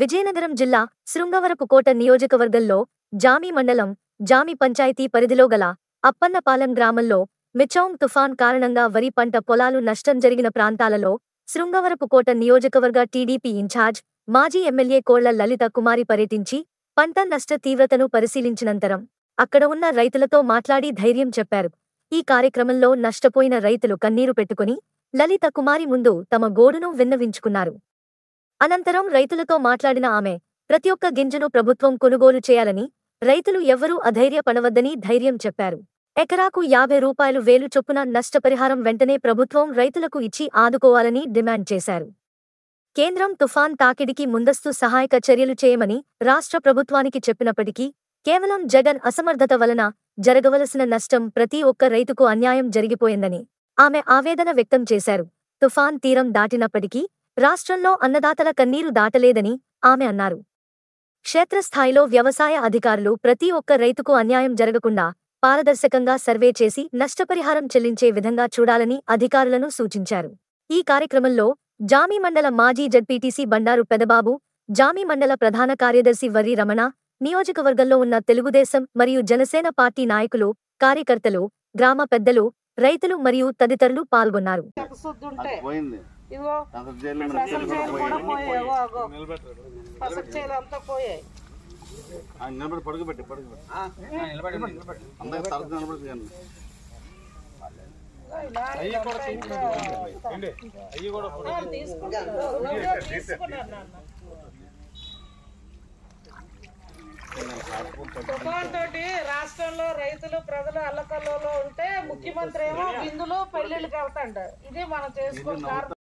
విజయనగరం జిల్లా శృంగవరపుకోట నియోజకవర్గంలో జామీ మండలం జామీ పంచాయతీ పరిధిలో గల అప్పన్నపాలెం గ్రామంలో మిచౌంగ్ తుఫాన్ కారణంగా వరి పంట పొలాలు నష్టం జరిగిన ప్రాంతాలలో శృంగవరపుకోట నియోజకవర్గ టీడీపీ ఇన్ఛార్జ్ మాజీ ఎమ్మెల్యే కోళ్ల లలిత కుమారి పర్యటించి పంట నష్ట తీవ్రతను పరిశీలించినంతరం అక్కడ ఉన్న రైతులతో మాట్లాడి ధైర్యం చెప్పారు ఈ కార్యక్రమంలో నష్టపోయిన రైతులు కన్నీరు పెట్టుకుని లలిత కుమారి ముందు తమ గోడును విన్నవించుకున్నారు అనంతరం రైతులతో మాట్లాడిన ఆమె ప్రతి ఒక్క గింజను ప్రభుత్వం కొనుగోలు చేయాలని రైతులు ఎవ్వరూ అధైర్యపడవద్దని ధైర్యం చెప్పారు ఎకరాకు యాభై రూపాయలు వేలు చొప్పున నష్టపరిహారం వెంటనే ప్రభుత్వం రైతులకు ఇచ్చి ఆదుకోవాలని డిమాండ్ చేశారు కేంద్రం తుఫాన్ తాకిడికి ముందస్తు సహాయక చర్యలు చేయమని రాష్ట్ర ప్రభుత్వానికి చెప్పినప్పటికీ కేవలం జగన్ అసమర్థత వలన జరగవలసిన నష్టం ప్రతి ఒక్క రైతుకు అన్యాయం జరిగిపోయిందని ఆమె ఆవేదన వ్యక్తం చేశారు తుఫాన్ తీరం దాటినప్పటికీ రాష్ట్రంలో అన్నదాతల కన్నీరు దాటలేదని ఆమె అన్నారు క్షేత్రస్థాయిలో వ్యవసాయ అధికారులు ప్రతి ఒక్క రైతుకు అన్యాయం జరగకుండా పారదర్శకంగా సర్వే చేసి నష్టపరిహారం చెల్లించే విధంగా చూడాలని అధికారులను సూచించారు ఈ కార్యక్రమంలో జామీ మండల మాజీ జడ్పీటీసీ బండారు పెదబాబు జామీ మండల ప్రధాన కార్యదర్శి వర్రి రమణ నియోజకవర్గంలో ఉన్న తెలుగుదేశం మరియు జనసేన పార్టీ నాయకులు కార్యకర్తలు గ్రామ పెద్దలు రైతులు మరియు తదితరులు పాల్గొన్నారు ఇదిగో కూడా అంతా పోయాయి నిలబడి పడుకోబెట్టి పడుకోబెట్టి తోటి రాష్ట్రంలో రైతులు ప్రజలు అల్లకల్లో ఉంటే ముఖ్యమంత్రి ఏమో బిందులు పెళ్లిళ్ళకి వెళ్తాడు ఇది మనం చేసుకోవాలి